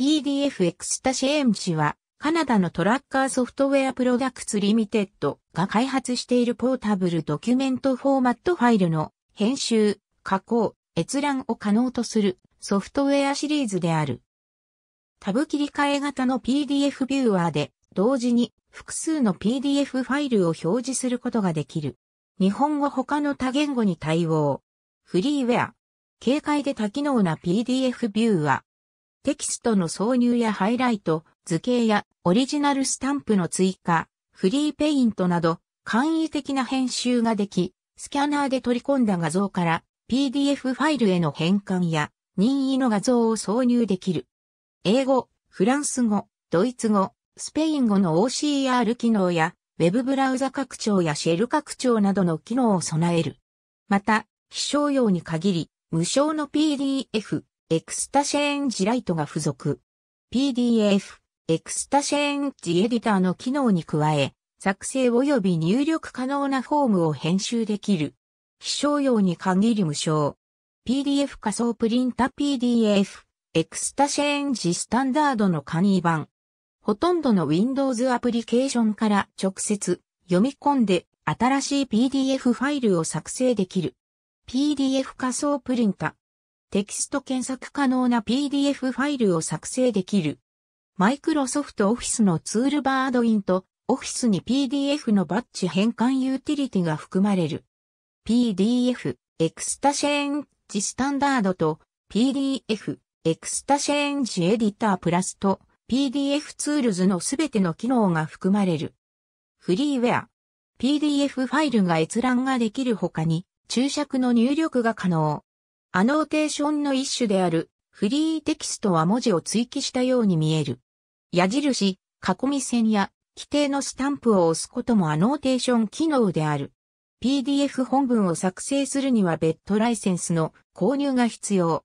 PDF エクスタシェーム氏は、カナダのトラッカーソフトウェアプロダクツリミテッドが開発しているポータブルドキュメントフォーマットファイルの編集、加工、閲覧を可能とするソフトウェアシリーズである。タブ切り替え型の PDF ビューアーで同時に複数の PDF ファイルを表示することができる。日本語他の多言語に対応。フリーウェア。軽快で多機能な PDF ビューアテキストの挿入やハイライト、図形やオリジナルスタンプの追加、フリーペイントなど簡易的な編集ができ、スキャナーで取り込んだ画像から PDF ファイルへの変換や任意の画像を挿入できる。英語、フランス語、ドイツ語、スペイン語の OCR 機能やウェブブラウザ拡張やシェル拡張などの機能を備える。また、非商用に限り、無償の PDF、エクスタシェーンジライトが付属。PDF、エクスタシェーンジエディターの機能に加え、作成及び入力可能なフォームを編集できる。非商用に限り無償。PDF 仮想プリンタ PDF、エクスタシェーンジスタンダードの簡易版。ほとんどの Windows アプリケーションから直接読み込んで新しい PDF ファイルを作成できる。PDF 仮想プリンタテキスト検索可能な PDF ファイルを作成できる。マイクロソフトオフィスのツールバードインとオフィスに PDF のバッチ変換ユーティリティが含まれる。PDF、エクスタシェンジスタンダードと PDF、エクスタシェンジエディタープラスと PDF ツールズのすべての機能が含まれる。フリーウェア。PDF ファイルが閲覧ができる他に注釈の入力が可能。アノーテーションの一種であるフリーテキストは文字を追記したように見える。矢印、囲み線や規定のスタンプを押すこともアノーテーション機能である。PDF 本文を作成するには別途ライセンスの購入が必要。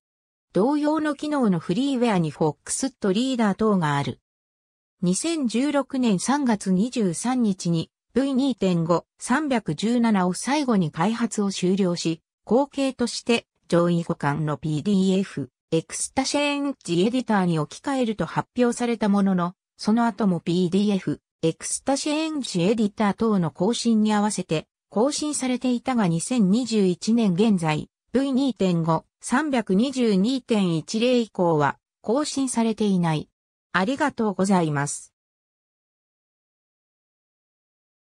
同様の機能のフリーウェアに f o x とリーダー等がある。2016年3月23日に V2.5317 を最後に開発を終了し、後継として上位互換の PDF、エクスタシェンジエディターに置き換えると発表されたものの、その後も PDF、エクスタシェンジエディター等の更新に合わせて更新されていたが2021年現在、V2.5、322.10以降は更新されていない。ありがとうございます。